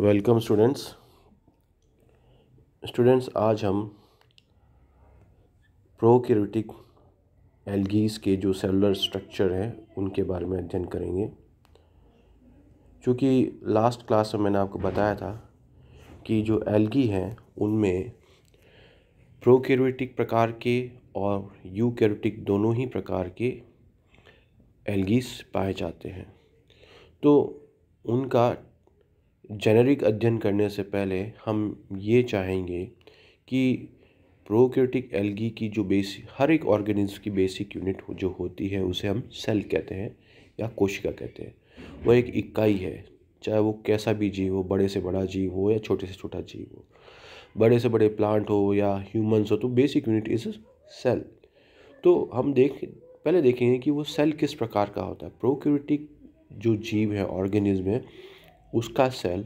Welcome students students आज हम prokaryotic algae के जो सेलुलर स्ट्रक्चर हैं उनके बारे में अध्ययन करेंगे क्योंकि लास्ट क्लास में मैंने आपको बताया था कि जो एल्गी हैं उनमें प्रोक्यूरेटिक प्रकार के और यूकैरियोटिक दोनों ही प्रकार के एल्गीज पाए जाते हैं तो उनका जेनेरिक अध्ययन करने से पहले हम ये चाहेंगे कि प्रोक्योटिक एल्गी की जो बेसिक हर एक ऑर्गेनिज्म की बेसिक यूनिट जो होती है उसे हम सेल कहते हैं या कोशिका कहते हैं वह एक इकाई है चाहे वो कैसा भी जीव हो बड़े से बड़ा जीव हो या छोटे से छोटा जीव हो बड़े से बड़े प्लांट हो या ह्यूमंस हो तो बेसिक यूनिट इज़ सेल तो हम देख पहले देखेंगे कि वो सेल किस प्रकार का होता है प्रोक्योटिक जो जीव है ऑर्गेनिज्म है उसका सेल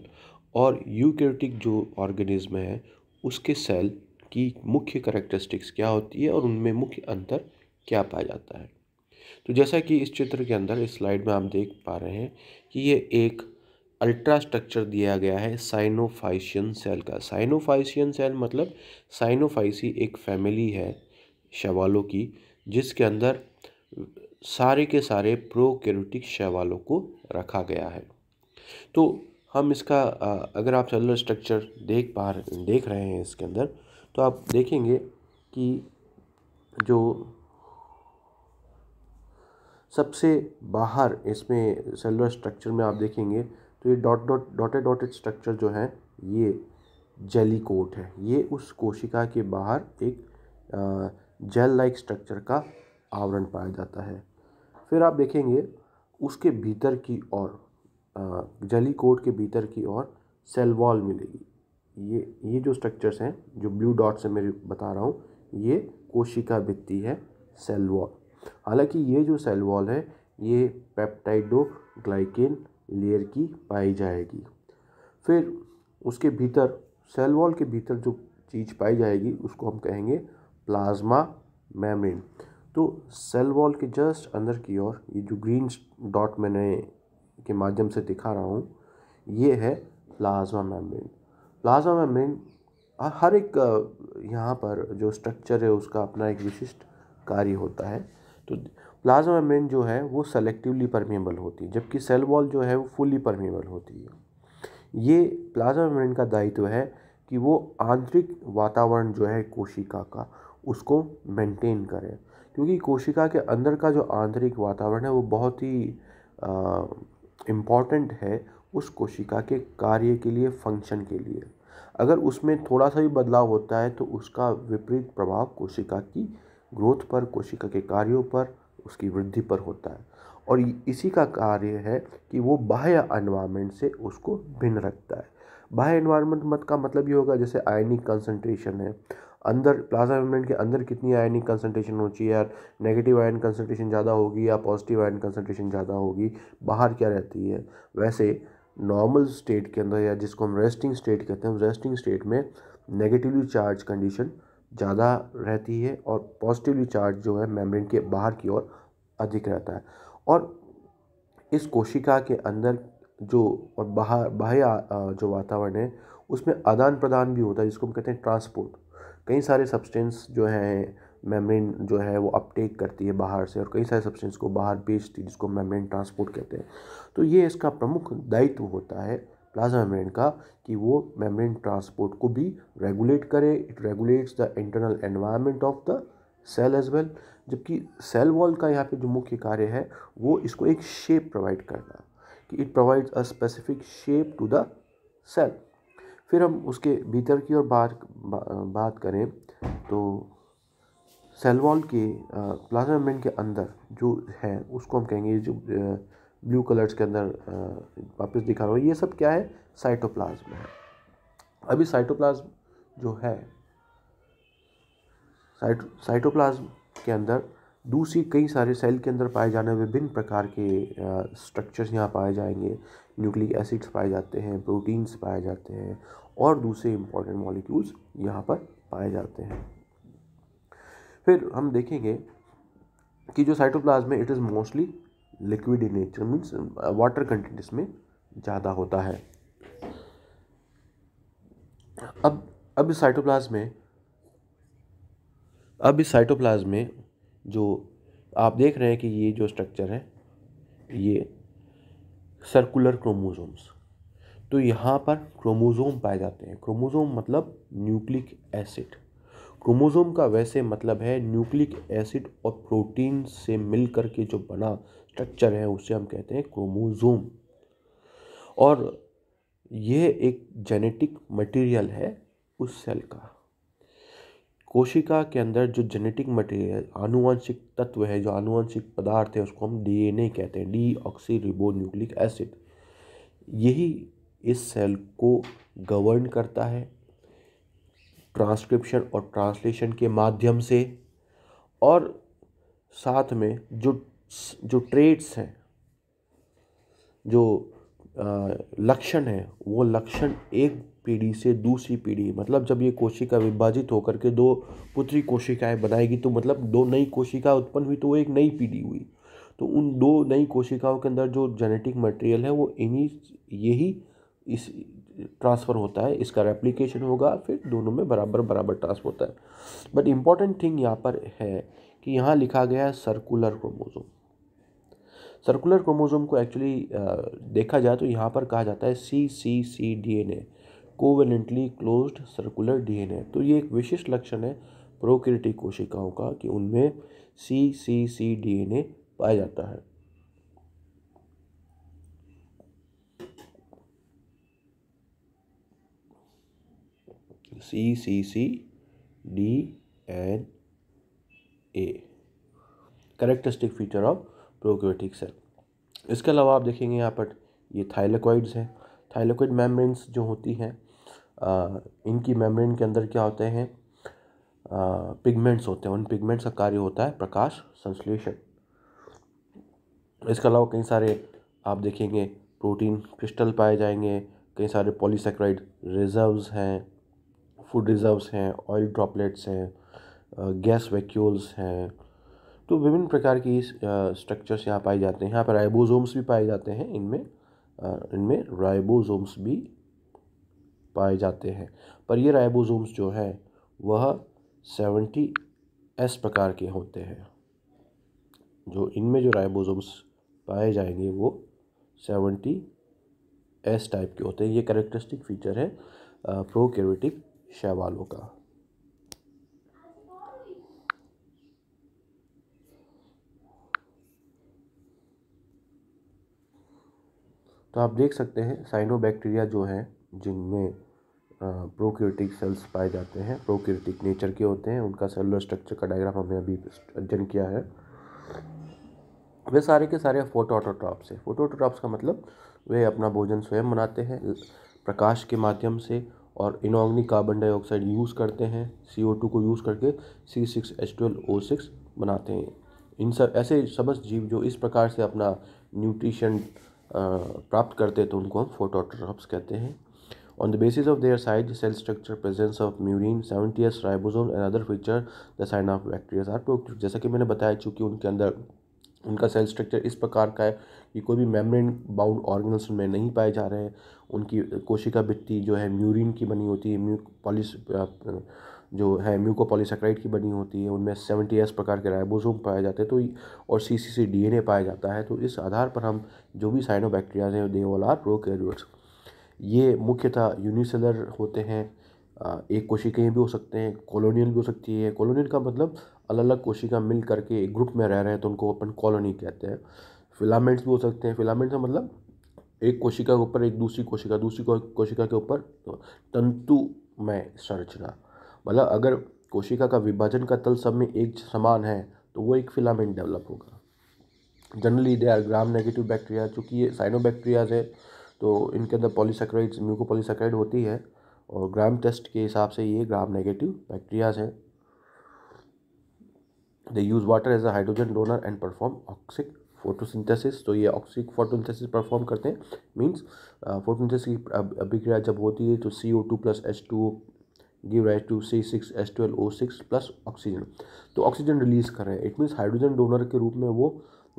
और यूकेरियोटिक जो ऑर्गेनिज्म है उसके सेल की मुख्य करेक्टरिस्टिक्स क्या होती है और उनमें मुख्य अंतर क्या पाया जाता है तो जैसा कि इस चित्र के अंदर इस स्लाइड में आप देख पा रहे हैं कि ये एक अल्ट्रा स्ट्रक्चर दिया गया है साइनोफाइशियन सेल का साइनोफाइशियन सेल मतलब साइनोफाइसी एक फैमिली है शैवालों की जिसके अंदर सारे के सारे प्रोकैरियोटिक शैवालों को रखा गया है तो हम इसका अगर आप सेलुलर स्ट्रक्चर देख पा देख रहे हैं इसके अंदर तो आप देखेंगे कि जो सबसे बाहर इसमें सेलुलर स्ट्रक्चर में आप देखेंगे तो ये dot dot dotted dotted structure जो है ये जेली कोट है ये उस कोशिका के बाहर एक जेल लाइक स्ट्रक्चर का आवरण पाया जाता है फिर आप देखेंगे उसके भीतर की ओर जली कोट के भीतर की ओर सेल वॉल मिलेगी ये ये जो स्ट्रक्चर्स हैं जो ब्लू डॉट से मैं बता रहा हूँ ये कोशिका भित्ती है सेल वॉल हालांकि ये जो सेल वॉल है ये पेप्टाइडो ग्लाइकेन लेयर की पाई जाएगी फिर उसके भीतर सेल वॉल के भीतर जो चीज़ पाई जाएगी उसको हम कहेंगे प्लाज्मा मेम्ब्रेन तो सेल वॉल के जस्ट अंदर की ओर ये जो ग्रीन डॉट मैंने के माध्यम से दिखा रहा हूँ ये है प्लाज्मा मेम्ब्रेन प्लाज्मा मेम्ब्रेन हर एक यहाँ पर जो स्ट्रक्चर है उसका अपना एक विशिष्ट कार्य होता है तो प्लाज्मा मेम्ब्रेन जो है वो सेलेक्टिवली परमेबल होती है जबकि सेल वॉल जो है वो फुली परमेबल होती है ये प्लाज्मा मेम्ब्रेन का दायित्व है कि वो आंतरिक वातावरण जो है कोशिका का उसको मेंटेन करे क्योंकि कोशिका के अंदर का जो आंतरिक वातावरण है वो बहुत ही आ, इम्पॉर्टेंट है उस कोशिका के कार्य के लिए फंक्शन के लिए अगर उसमें थोड़ा सा भी बदलाव होता है तो उसका विपरीत प्रभाव कोशिका की ग्रोथ पर कोशिका के कार्यों पर उसकी वृद्धि पर होता है और इसी का कार्य है कि वो बाह्य एनवायरनमेंट से उसको भिन्न रखता है बाह्य एनवायरनमेंट मत का मतलब ये होगा जैसे आयनिक कंसंट्रेशन है अंदर प्लाज्मा मेम्ब्रेन के अंदर कितनी आयनिक कंसनट्रेशन होनी चाहिए यार नेगेटिव आयन कंसनट्रेशन ज़्यादा होगी या पॉजिटिव आयन कंसनट्रेशन ज़्यादा होगी बाहर क्या रहती है वैसे नॉर्मल स्टेट के अंदर या जिसको हम रेस्टिंग स्टेट कहते हैं रेस्टिंग स्टेट में नेगेटिवली चार्ज कंडीशन ज़्यादा रहती है और पॉजिटिवली चार्ज जो है मेम्ब्रेन के बाहर की ओर अधिक रहता है और इस कोशिका के अंदर जो और बाहर बाह्य जो वातावरण है उसमें आदान प्रदान भी होता है जिसको हम कहते हैं ट्रांसपोर्ट कई सारे सब्सटेंस जो हैं मेम्ब्रेन जो है वो अपटेक करती है बाहर से और कई सारे सब्सटेंस को बाहर बेचती है जिसको मेम्ब्रेन ट्रांसपोर्ट कहते हैं तो ये इसका प्रमुख दायित्व होता है प्लाज्मा मेम्ब्रेन का कि वो मेम्ब्रेन ट्रांसपोर्ट को भी रेगुलेट करे it regulates the internal environment of the cell as well जबकि सेल वॉल का यहाँ पे जो मुख्य कार्य है वो इसको एक शेप प्रोवाइड करना कि it provides a specific shape to the cell फिर हम उसके भीतर की और बाहर बा, बात करें तो सेल वॉल के प्लाजा मेम्ब्रेन के अंदर जो है उसको हम कहेंगे जो ब्लू कलर्स के अंदर वापस दिखा रहा हूँ ये सब क्या है साइटोप्लाज्म है अभी साइटोप्लाज्म जो है साइटो साइटोप्लाज्म के अंदर दूसरी कई सारे सेल के अंदर पाए जाने विभिन्न प्रकार के स्ट्रक्चर्स यहाँ पाए जाएंगे न्यूक्लिक एसिड्स पाए जाते हैं प्रोटीन्स पाए जाते हैं और दूसरे इम्पॉर्टेंट मॉलिक्यूल्स यहाँ पर पाए जाते हैं फिर हम देखेंगे कि जो साइटोप्लाज्म है it is mostly liquid in nature means water content इसमें ज़्यादा होता है अब अब इस साइटोप्लाज्म में अब इस साइटोप्लाज्म में जो आप देख रहे हैं कि ये जो स्ट्रक्चर है ये सर्कुलर क्रोमोसोम्स तो यहाँ पर क्रोमोसोम पाए जाते हैं क्रोमोसोम मतलब न्यूक्लिक एसिड क्रोमोसोम का वैसे मतलब है न्यूक्लिक एसिड और प्रोटीन से मिल कर के जो बना स्ट्रक्चर है उसे हम कहते हैं क्रोमोसोम और यह एक जेनेटिक मटेरियल है उस सेल का कोशिका के अंदर जो जेनेटिक मटेरियल आनुवंशिक तत्व है जो आनुवंशिक पदार्थ है उसको हम डीएनए कहते हैं deoxyribonucleic acid यही इस सेल को गवर्न करता है ट्रांसक्रिप्शन और ट्रांसलेशन के माध्यम से और साथ में जो जो ट्रेड्स हैं जो लक्षण हैं वो लक्षण एक पीढ़ी से दूसरी पीढ़ी मतलब जब ये कोशिका विभाजित होकर के दो पुत्री कोशिकाएं बनाएगी तो मतलब दो नई कोशिका उत्पन्न हुई तो वो एक नई पीढ़ी हुई तो उन दो नई कोशिकाओं के अंदर जो जेनेटिक मटेरियल है वो इन्हीं यही इस ट्रांसफ़र होता है इसका रेप्लिकेशन होगा फिर दोनों में बराबर बराबर ट्रांसफर होता है बट इम्पॉर्टेंट थिंग यहाँ पर है कि यहाँ लिखा गया है सर्कुलर क्रोमोज़ोम सर्कुलर क्रोमोज़ोम को एक्चुअली देखा जाए तो यहाँ पर कहा जाता है C C C D N A covalently closed circular DNA तो ये एक विशिष्ट लक्षण है प्रोक्रिएटिक कोशिकाओं का कि उनमें सी सी सी डीएनए पाया जाता है C C C D N A characteristic feature of prokaryotic cell इसके अलावा आप देखेंगे यहाँ पर ये थाइलेकॉइड्स हैं थाइलेकॉइड मेम्ब्रेन्स जो होती हैं इनकी मेम्ब्रेन के अंदर क्या होते हैं पिगमेंट्स होते हैं उन पिगमेंट्स का कार्य होता है प्रकाश संश्लेषण इसके अलावा कई सारे आप देखेंगे प्रोटीन क्रिस्टल पाए जाएंगे कई सारे पॉलीसेक्राइड रिजर्व्स हैं फूड रिजर्व्स हैं ऑयल ड्रॉपलेट्स हैं गैस वैक्यूल्स हैं तो विभिन्न प्रकार की स्ट्रक्चर्स यहाँ पाए जाते हैं यहाँ पर राइबोसोम्स भी पाए जाते हैं इनमें इनमें राइबोसोम्स भी पाए जाते हैं पर ये राइबोसोम्स जो हैं वह सेवेंटी एस प्रकार के होते हैं जो इनमें जो राइबोसोम्स पाए जाएंगे वो सेवेंटी एस टाइप के होते हैं ये करेक्टरिस्टिक फीचर है प्रोकैरियोटिक शैवालों का तो आप देख सकते हैं साइनोबैक्टीरिया जो हैं जिनमें प्रोक्योटिक सेल्स पाए जाते हैं प्रोक्योटिक नेचर के होते हैं उनका सेलुलर स्ट्रक्चर का डायग्राम हमने अभी अध्ययन किया है वे सारे के सारे फोटोटोट्रॉप्स हैं फोटोटोट्रॉप्स का मतलब वे अपना भोजन स्वयं बनाते हैं प्रकाश के माध्यम से और इनोग्नी कार्बन डाइऑक्साइड यूज़ करते हैं सी ओ टू को यूज़ करके C six H twelve O six बनाते हैं इन सब ऐसे समस्त जीव जो इस प्रकार से अपना न्यूट्रिशन प्राप्त करते हैं तो उनको हम फोटोट्रॉप्स कहते हैं On the basis of their size, cell structure, presence of murine, 70s ribosome and other feature, the sign of bacteria are productive. जैसा कि मैंने बताया चूँकि उनके अंदर उनका सेल स्ट्रक्चर इस प्रकार का है कि कोई भी मेम्ब्रेन बाउंड ऑर्गेनल्स में नहीं पाए जा रहे हैं उनकी कोशिका भित्ति जो है म्यूरिन की बनी होती है म्यू पॉलिस जो है म्यूकोपॉलीसेक्राइड की बनी होती है उनमें सेवेंटी एस प्रकार के राइबोसोम पाए जाते हैं तो और सी सी सी डी एन ए पाया जाता है तो इस आधार पर हम जो भी बैक्टीरियाज हैं they all are prokaryotes ये मुख्यतः यूनिसेलर होते हैं एक कोशिकीय भी हो सकते हैं कॉलोनियल भी हो सकती है कॉलोनियल का मतलब अलग अलग कोशिका मिल करके एक ग्रुप में रह रहे हैं तो उनको अपन कॉलोनी कहते हैं फिलामेंट्स भी हो सकते हैं फिलामेंट्स का मतलब एक कोशिका के ऊपर एक दूसरी कोशिका दूसरी कोशिका के ऊपर तंतु में संरचना मतलब अगर कोशिका का विभाजन का तल सब में एक समान है तो वो एक फिलामेंट डेवलप होगा generally they are gram negative bacteria चूँकि ये साइनोबैक्टीरियाज है तो इनके अंदर पॉलीसेक्राइड्स म्यूकोपॉलीसेक्राइड होती है और ग्राम टेस्ट के हिसाब से ये ग्राम नेगेटिव बैक्टीरियाज हैं they use water as a hydrogen donor and perform oxic photosynthesis तो ये ऑक्सिक फोटोसिंथेसिस परफॉर्म करते हैं मींस फोटोसिंथेसिस uh, की अभिक्रिया जब होती है तो C O two plus H two give rise to C six H twelve O six plus oxygen तो ऑक्सीजन रिलीज़ कर रहे हैं इट मीन्स हाइड्रोजन डोनर के रूप में वो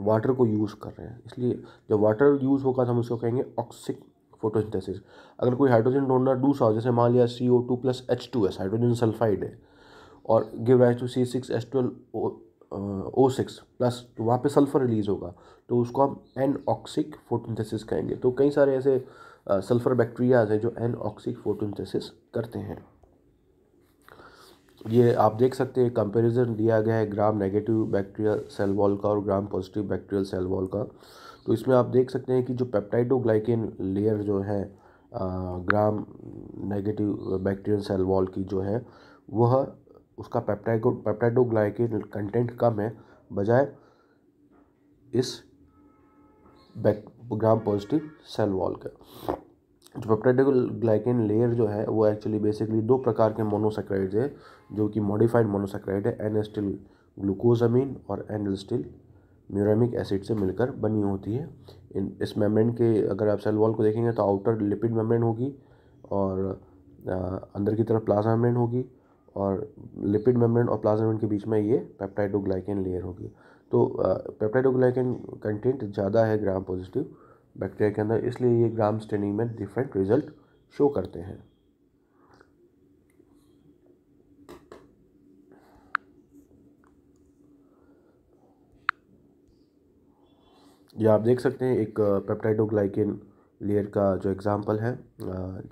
वाटर को यूज़ कर रहे हैं इसलिए जब वाटर यूज़ होगा तो हम उसको कहेंगे ऑक्सिक फोटोसिंथेसिस अगर कोई हाइड्रोजन ढूंढना दूसरा हो जैसे मान लिया C O two plus H two S hydrogen sulphide है और give rise to C six H twelve O six plus तो वहाँ पर सल्फर रिलीज होगा तो उसको हम एन ऑक्सिक फोटोसिंथेसिस कहेंगे तो कई सारे ऐसे सल्फर बैक्टीरियाज हैं जो एन ऑक्सिक फोटोसिंथेसिस करते हैं ये आप देख सकते हैं कंपैरिजन दिया गया है gram negative bacterial cell wall का और gram positive bacterial cell wall का तो इसमें आप देख सकते हैं कि जो पेप्टाइडोग्लाइकिन लेयर जो है gram negative bacterial cell wall की जो है वह उसका पेप्टाइडो पेप्टाइडोग्लाइकिन कंटेंट कम है बजाय इस ग्राम पॉजिटिव सेल वॉल का जो ग्लाइकेन लेयर जो है वो एक्चुअली बेसिकली दो प्रकार के मोनोसेक्राइड्स है जो कि मॉडिफाइड मोनोसेक्राइड है एन स्टिल ग्लूकोजामीन और एन स्टिल म्यूरामिक एसिड से मिलकर बनी होती है इन इस मेम्ब्रेन के अगर आप सेल वॉल को देखेंगे तो आउटर लिपिड मेम्ब्रेन होगी और आ, अंदर की तरफ प्लाज्मा मेम्ब्रेन होगी और लिपिड मेम्ब्रेन और प्लाज्मा मेम्ब्रेन के बीच में ये पेप्टाइडोग्लाइकेन लेयर होगी तो पेप्टाइडोग्लाइकेन कंटेंट ज़्यादा है ग्राम पॉजिटिव बैक्टीरिया के अंदर इसलिए ये ग्राम स्टेनिंग में डिफरेंट रिजल्ट शो करते हैं या आप देख सकते हैं एक पेप्टाइडोग्लाइकिन लेयर का जो एग्ज़ाम्पल है आ,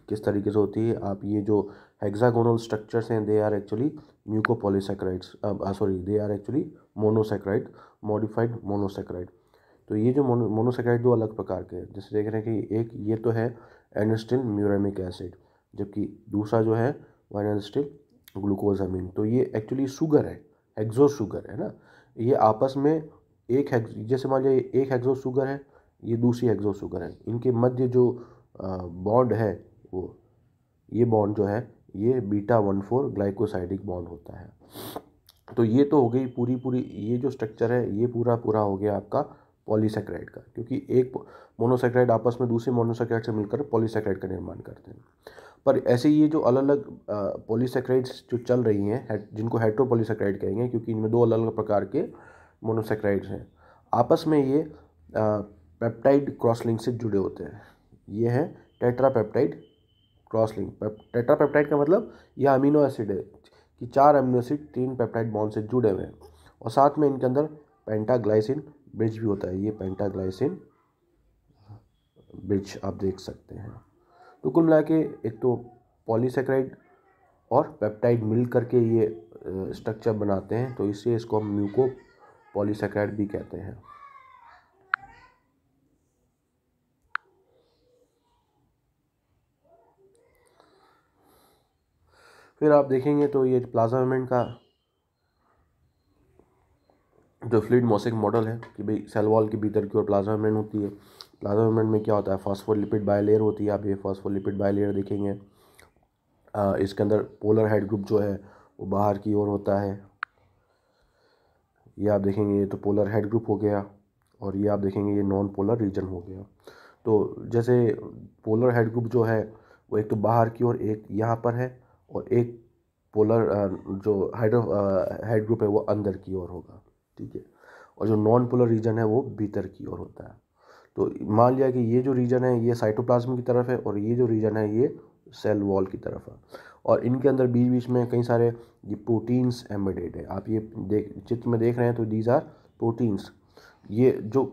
किस तरीके से होती है आप ये जो हेक्सागोनल स्ट्रक्चर्स हैं they are actually mucopolysaccharides sorry they are actually monosaccharide modified monosaccharide तो ये जो मोनो मोनोसेकेराइड दो अलग प्रकार के हैं जैसे देख रहे हैं कि एक ये तो है एनस्टिन म्यूरामिक एसिड जबकि दूसरा जो है वो एनस्टिन ग्लूकोजामीन तो ये एक्चुअली शुगर है एग्जो शुगर है ना ये आपस में एक जैसे मान लीजिए एक एग्जो शुगर है ये दूसरी एग्जो शुगर है इनके मध्य जो बॉन्ड है वो ये बॉन्ड जो है ये beta one four glycosidic bond होता है तो ये तो हो गई पूरी पूरी ये जो स्ट्रक्चर है ये पूरा पूरा हो गया आपका पॉलीसेक्राइड का क्योंकि एक मोनोसेक्राइड आपस में दूसरे मोनोसेक्राइड से मिलकर पॉलीसेक्राइड का निर्माण करते हैं पर ऐसे ये जो अलग अलग पॉलीसेक्राइड्स जो चल रही हैं जिनको हेट्रोपोलीसेक्राइड कहेंगे क्योंकि इनमें दो अलग अलग प्रकार के मोनोसेक्राइड्स हैं आपस में ये पेप्टाइड क्रॉसलिंग से जुड़े होते हैं ये हैं टेट्रापेप्टाइड क्रॉसलिंग टेट्रापेप्टाइड का मतलब यह अमीनो एसिड है कि चार अमीनो एसिड तीन पेप्टाइड बॉन्ड से जुड़े हुए हैं और साथ में इनके अंदर पेंटाग्लाइसिन ब्रिज भी होता है ये पेंटाग्लाइसिन ब्रिज आप देख सकते हैं तो कुल मिला के एक तो पॉलीसेक्राइड और पेप्टाइड मिल करके ये स्ट्रक्चर बनाते हैं तो इसे इसको हम म्यूको पॉलीसेक्राइड भी कहते हैं फिर आप देखेंगे तो ये प्लाज्मा मेम्ब्रेन का जो फ्लूड मोसिक मॉडल है कि भाई सेल वॉल के भीतर की ओर प्लाज्मा मेम्ब्रेन होती है प्लाज्मा मेम्ब्रेन में क्या होता है फॉस्फोलिपिड बायलेयर होती है आप ये फॉस्फोलिपिड बायलेयर देखेंगे इसके अंदर पोलर हेड ग्रुप जो है वो बाहर की ओर होता है ये आप देखेंगे ये तो पोलर हेड ग्रुप हो गया और ये आप देखेंगे ये नॉन पोलर रीजन हो गया तो जैसे पोलर हेड ग्रुप जो है वो एक तो बाहर की ओर एक यहाँ पर है और एक पोलर जो हाइड्रो हेड ग्रुप है वो अंदर की ओर होगा ठीक है और जो नॉन पोलर रीजन है वो भीतर की ओर होता है तो मान लिया कि ये जो रीजन है ये साइटोप्लाज्म की तरफ है और ये जो रीजन है ये सेल वॉल की तरफ है और इनके अंदर बीच बीच में कई सारे ये प्रोटीन्स एम्बेडेड है आप ये देख चित्र में देख रहे हैं तो दीज आर प्रोटीन्स ये जो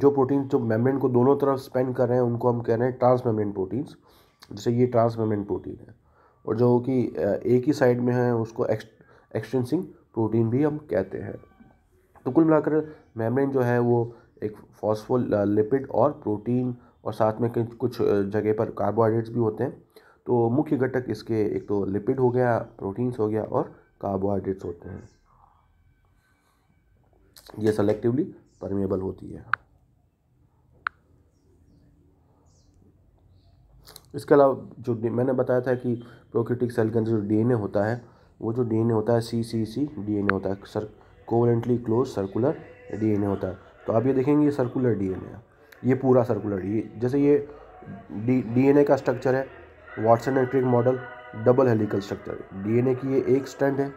जो प्रोटीन जो मेम्ब्रेन को दोनों तरफ स्पेंड कर रहे हैं उनको हम कह रहे हैं मेम्ब्रेन प्रोटीन्स जैसे ये मेम्ब्रेन प्रोटीन है और जो कि एक ही साइड में है उसको एक्सटेंसिंग प्रोटीन भी हम कहते हैं तो कुल मिलाकर मेम्ब्रेन जो है वो एक फॉस्फोल लिपिड और प्रोटीन और साथ में कुछ जगह पर कार्बोहाइड्रेट्स भी होते हैं तो मुख्य घटक इसके एक तो लिपिड हो गया प्रोटीन्स हो गया और कार्बोहाइड्रेट्स होते हैं ये सेलेक्टिवली परमेबल होती है इसके अलावा जो मैंने बताया था कि प्रोक्यूटिक सेल के अंदर जो डीएनए होता है वो जो डीएनए होता है सी सी सी डी होता है sir covalently closed circular DNA होता है तो आप ये देखेंगे ये सर्कुलर डीएनए है ये पूरा सर्कुलर डी जैसे ये डी डीएनए का स्ट्रक्चर है Watson and Crick model double helical structure DNA की ये एक स्टैंड है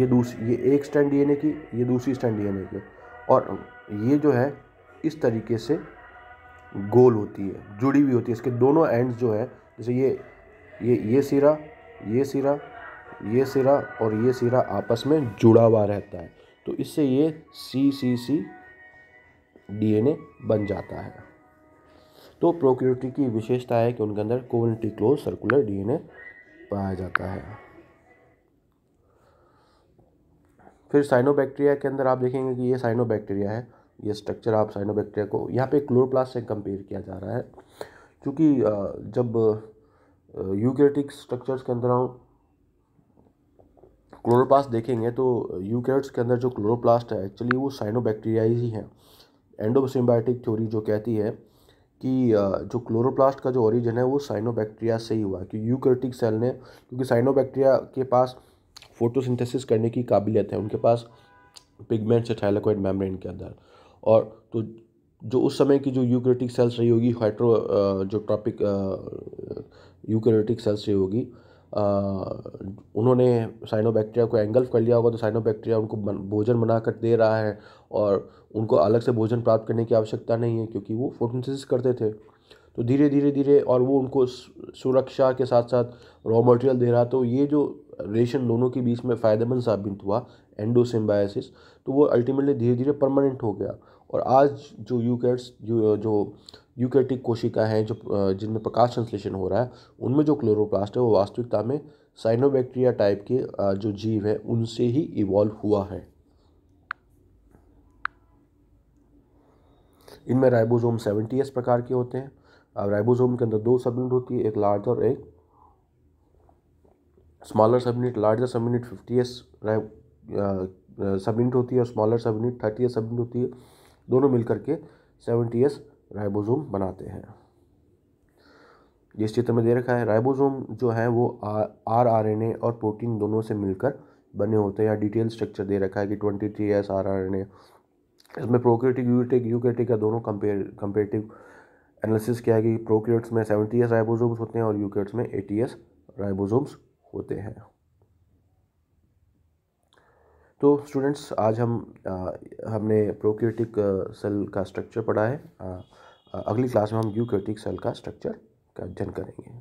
ये दूसरी ये एक स्टैंड डीएनए की ये दूसरी स्टैंड डीएनए की और ये जो है इस तरीके से गोल होती है जुड़ी हुई होती है इसके दोनों एंड्स जो है जैसे ये ये ये सिरा ये सिरा ये सिरा और ये सिरा आपस में जुड़ा हुआ रहता है तो इससे ये सी सी सी ए बन जाता है तो प्रोक्यूटी की विशेषता है कि उनके अंदर कोवेलेंटली क्लोज सर्कुलर डीएनए पाया जाता है फिर साइनोबैक्टीरिया के अंदर आप देखेंगे कि ये साइनोबैक्टीरिया है ये स्ट्रक्चर आप साइनोबैक्टीरिया को यहाँ पे क्लोरोप्लास्ट से कंपेयर किया जा रहा है क्योंकि जब यूकेरेटिक स्ट्रक्चर्स के अंदर हूँ क्लोरोप्लास्ट देखेंगे तो यूकैट्स uh, के अंदर जो क्लोरोप्लास्ट है एक्चुअली वो साइनोबैक्टीरिया ही हैं एंडोसिम्बायोटिक थ्योरी जो कहती है कि uh, जो क्लोरोप्लास्ट का जो ओरिजिन है वो साइनोबैक्टीरिया से ही हुआ है कि यूकैरियोटिक सेल ने क्योंकि साइनोबैक्टीरिया के पास फोटोसिंथेसिस करने की काबिलियत है उनके पास पिगमेंट्स है थाइलाकोइड मेम्ब्रेन के अंदर और तो जो उस समय की जो यूक्रेटिक सेल्स रही होगी हाइड्रो uh, जो ट्रॉपिक यूकैरियोटिक सेल्स रही होगी उन्होंने साइनोबैक्टीरिया को एंगल्फ कर लिया होगा तो साइनोबैक्टीरिया उनको भोजन बनाकर दे रहा है और उनको अलग से भोजन प्राप्त करने की आवश्यकता नहीं है क्योंकि वो फोटोसिस करते थे तो धीरे धीरे धीरे और वो उनको सुरक्षा के साथ साथ रॉ मटेरियल दे रहा तो ये जो रेशन दोनों के बीच में फ़ायदेमंद साबित हुआ एंडोसिम्बायसिस तो वो अल्टीमेटली धीरे धीरे परमानेंट हो गया और आज जो यूकेट्स जो जो यूकेटिक कोशिका हैं जो जिनमें प्रकाश संश्लेषण हो रहा है उनमें जो क्लोरोप्लास्ट है वो वास्तविकता में साइनोबैक्टीरिया टाइप के जो जीव है उनसे ही इवॉल्व हुआ है इनमें राइबोसोम सेवेंटी एस प्रकार के होते हैं अब राइबोसोम के अंदर दो सबयूनिट होती है एक लार्ज और एक smaller subunit larger unit fifty S subunit होती है और smaller unit thirty S subunit होती है दोनों मिलकर के सेवेंटी एस राइबोसोम बनाते हैं जिस चित्र में दे रखा है राइबोसोम जो है वो आर आर एन ए और प्रोटीन दोनों से मिलकर बने होते हैं या डिटेल स्ट्रक्चर दे रखा है कि twenty three S R R N A इसमें प्रोक्रेटिक यूटिक यूक्रेटिक का दोनों कंपेयर कंपेरेटिव एनालिसिस किया है कि प्रोक्रेट्स में सेवेंटी एस राइबोसोम्स होते हैं और यूक्रेट्स में एटी एस राइबोसोम्स होते हैं तो स्टूडेंट्स आज हम आ, हमने प्रोक्योटिक सेल का स्ट्रक्चर पढ़ा है आ, अगली क्लास में हम यूक्योटिक सेल का स्ट्रक्चर का अध्ययन करेंगे